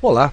Olá,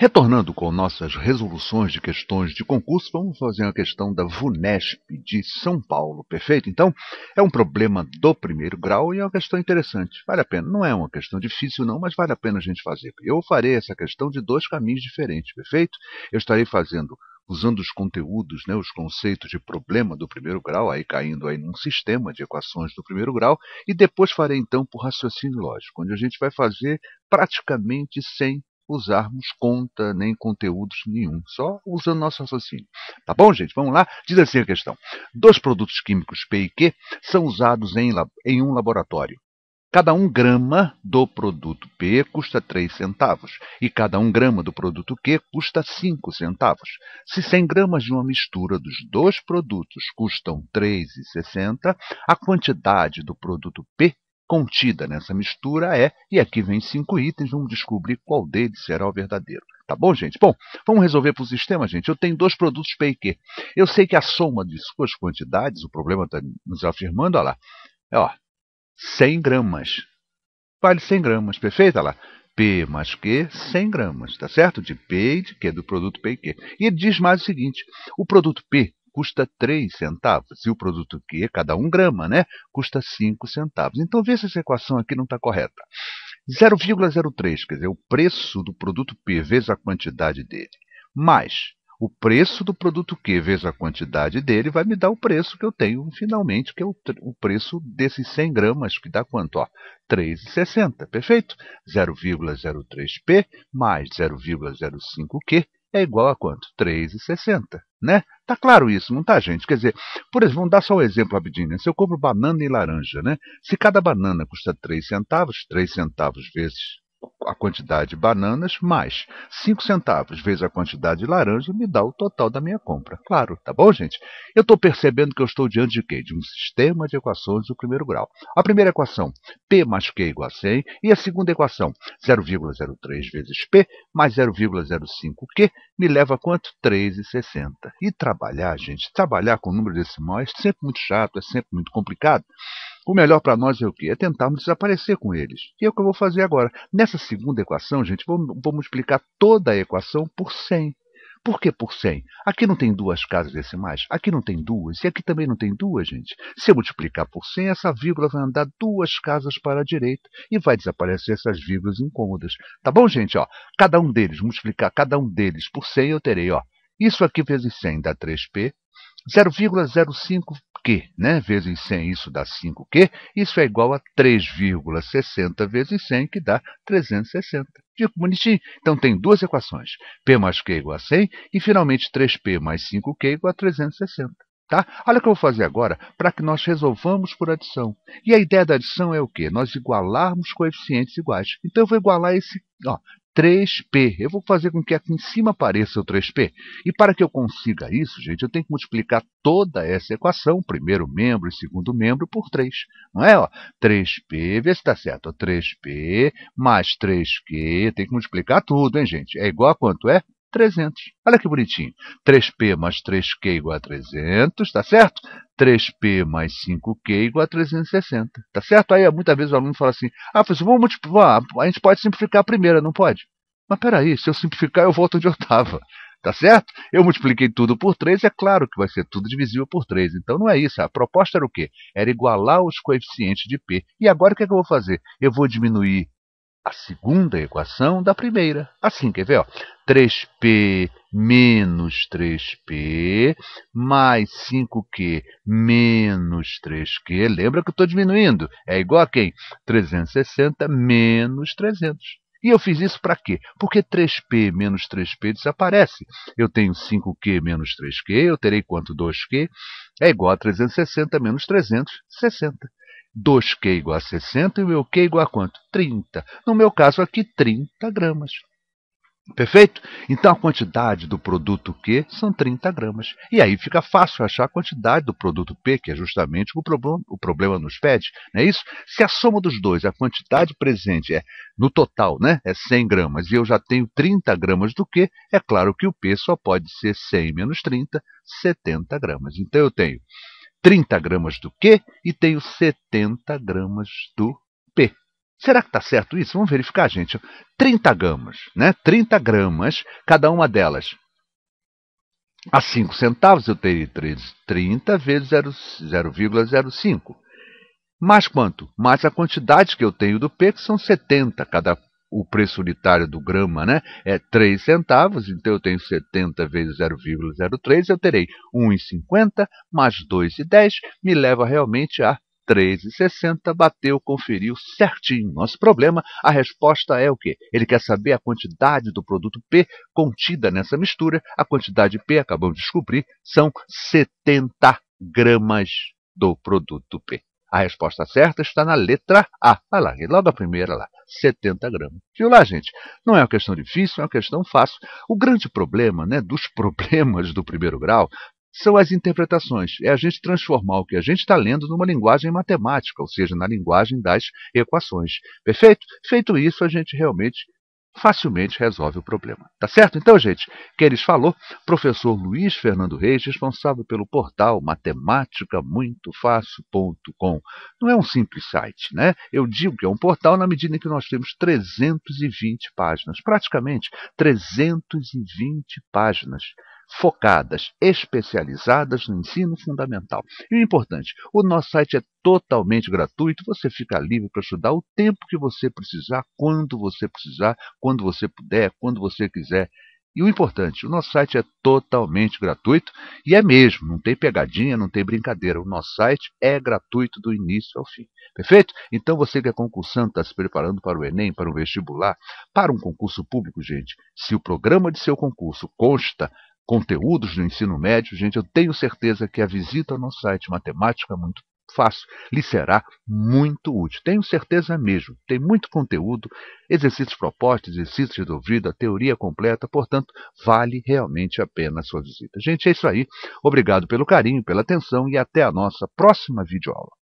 Retornando com nossas resoluções de questões de concurso, vamos fazer a questão da VUNESP de São Paulo, perfeito? Então, é um problema do primeiro grau e é uma questão interessante, vale a pena. Não é uma questão difícil não, mas vale a pena a gente fazer. Eu farei essa questão de dois caminhos diferentes, perfeito? Eu estarei fazendo usando os conteúdos, né, os conceitos de problema do primeiro grau, aí caindo aí num sistema de equações do primeiro grau, e depois farei então por raciocínio lógico, onde a gente vai fazer praticamente sem usarmos conta nem conteúdos nenhum, só usando nosso raciocínio. Tá bom, gente? Vamos lá? Diz assim a questão. Dois produtos químicos P e Q são usados em, em um laboratório. Cada um grama do produto P custa 3 centavos e cada um grama do produto Q custa 5 centavos. Se 100 gramas de uma mistura dos dois produtos custam 3,60, a quantidade do produto P contida nessa mistura é, e aqui vem cinco itens, vamos descobrir qual deles será o verdadeiro. Tá bom, gente? Bom, vamos resolver para o sistema, gente. Eu tenho dois produtos P e Q. Eu sei que a soma de suas quantidades, o problema está nos afirmando, olha lá, é ó, 100 gramas. Vale 100 gramas, perfeito? Olha lá. P mais Q, 100 gramas, tá certo? De P e de Q, do produto P e Q. E ele diz mais o seguinte, o produto P custa 3 centavos. E o produto Q, é cada 1 grama, né, custa 5 centavos. Então, vê se essa equação aqui não está correta. 0,03, quer dizer, o preço do produto P vezes a quantidade dele, mais o preço do produto Q vezes a quantidade dele vai me dar o preço que eu tenho finalmente, que é o, o preço desses 100 gramas, que dá quanto? 3,60, perfeito? 0,03P mais 0,05Q é igual a quanto? 3,60, né? Tá claro isso, não tá, gente? Quer dizer, por exemplo, vamos dar só um exemplo rapidinho. Né? Se eu compro banana e laranja, né? Se cada banana custa 3 centavos, 3 centavos vezes a quantidade de bananas mais 5 centavos vezes a quantidade de laranja me dá o total da minha compra. Claro, tá bom, gente? Eu estou percebendo que eu estou diante de quê? De um sistema de equações do primeiro grau. A primeira equação, P mais Q igual a 100, e a segunda equação, 0,03 vezes P mais 0,05Q, me leva a quanto? 3,60. E trabalhar, gente, trabalhar com o número decimal é sempre muito chato, é sempre muito complicado. O melhor para nós é o quê? É tentarmos desaparecer com eles. E é o que eu vou fazer agora. Nessa segunda equação, gente, vamos, multiplicar toda a equação por 100. Por que por 100? Aqui não tem duas casas decimais, aqui não tem duas, e aqui também não tem duas, gente. Se eu multiplicar por 100, essa vírgula vai andar duas casas para a direita e vai desaparecer essas vírgulas incômodas. Tá bom, gente? Ó, cada um deles, multiplicar cada um deles por 100, eu terei, ó, isso aqui vezes 100 dá 3p, 0,05 né? Vezes 100, isso dá 5Q. Isso é igual a 3,60 vezes 100, que dá 360. Fica bonitinho. Então, tem duas equações. P mais Q é igual a 100 e, finalmente, 3P mais 5Q é igual a 360. Tá? Olha o que eu vou fazer agora para que nós resolvamos por adição. E a ideia da adição é o quê? Nós igualarmos coeficientes iguais. Então, eu vou igualar esse ó, 3P. Eu vou fazer com que aqui em cima apareça o 3P. E para que eu consiga isso, gente, eu tenho que multiplicar toda essa equação, primeiro membro e segundo membro, por 3. Não é? Ó, 3P, vê se está certo. 3P mais 3Q. Tem que multiplicar tudo, hein, gente? É igual a quanto é? 300. Olha que bonitinho. 3P mais 3Q é igual a 300, tá certo? 3P mais 5Q é igual a 360, tá certo? Aí muitas vezes o aluno fala assim, ah, professor, vamos multiplicar, a gente pode simplificar a primeira, não pode? Mas peraí, se eu simplificar eu volto onde eu estava, tá certo? Eu multipliquei tudo por 3, é claro que vai ser tudo divisível por 3, então não é isso. A proposta era o quê? Era igualar os coeficientes de P. E agora o que, é que eu vou fazer? Eu vou diminuir a segunda equação da primeira. Assim, quer ver? Ó, 3p menos 3p mais 5q menos 3q. Lembra que eu estou diminuindo. É igual a quem? 360 menos 300. E eu fiz isso para quê? Porque 3p menos 3p desaparece. Eu tenho 5q menos 3q, eu terei quanto? 2q? É igual a 360 menos 360. 2Q igual a 60 e o meu Q igual a quanto? 30. No meu caso aqui, 30 gramas. Perfeito? Então a quantidade do produto Q são 30 gramas. E aí fica fácil achar a quantidade do produto P, que é justamente o, problem, o problema nos pede. Não é isso? Se a soma dos dois, a quantidade presente é no total né, é 100 gramas e eu já tenho 30 gramas do Q, é claro que o P só pode ser 100 menos 30, 70 gramas. Então eu tenho 30 gramas do Q e tenho 70 gramas do P. Será que está certo isso? Vamos verificar, gente. 30 gramas, né? 30 gramas, cada uma delas. A 5 centavos eu teria 30 vezes 0,05. Mais quanto? Mais a quantidade que eu tenho do P, que são 70. Cada o preço unitário do grama né, é 3 centavos, então eu tenho 70 vezes 0,03, eu terei 1,50 mais 2,10, me leva realmente a 3,60, bateu, conferiu certinho. Nosso problema, a resposta é o quê? Ele quer saber a quantidade do produto P contida nessa mistura. A quantidade P, acabamos de descobrir, são 70 gramas do produto P. A resposta certa está na letra A. Olha lá, logo a primeira lá. 70 gramas. Viu lá, gente? Não é uma questão difícil, é uma questão fácil. O grande problema né, dos problemas do primeiro grau são as interpretações. É a gente transformar o que a gente está lendo numa linguagem matemática, ou seja, na linguagem das equações. Perfeito? Feito isso, a gente realmente facilmente resolve o problema. Tá certo? Então, gente, quem lhes falou, professor Luiz Fernando Reis, responsável pelo portal matemáticamuitofácil.com. Não é um simples site, né? Eu digo que é um portal na medida em que nós temos 320 páginas, praticamente 320 páginas focadas, especializadas no ensino fundamental. E o importante, o nosso site é totalmente gratuito, você fica livre para estudar o tempo que você precisar, quando você precisar, quando você puder, quando você quiser. E o importante, o nosso site é totalmente gratuito e é mesmo, não tem pegadinha, não tem brincadeira. O nosso site é gratuito do início ao fim. Perfeito? Então você que é concursante, está se preparando para o Enem, para um vestibular, para um concurso público, gente, se o programa de seu concurso consta conteúdos do ensino médio, gente, eu tenho certeza que a visita ao nosso site Matemática é Muito Fácil lhe será muito útil. Tenho certeza mesmo. Tem muito conteúdo, exercícios propostos, exercícios de dúvida, a teoria completa, portanto, vale realmente a pena a sua visita. Gente, é isso aí. Obrigado pelo carinho, pela atenção e até a nossa próxima videoaula.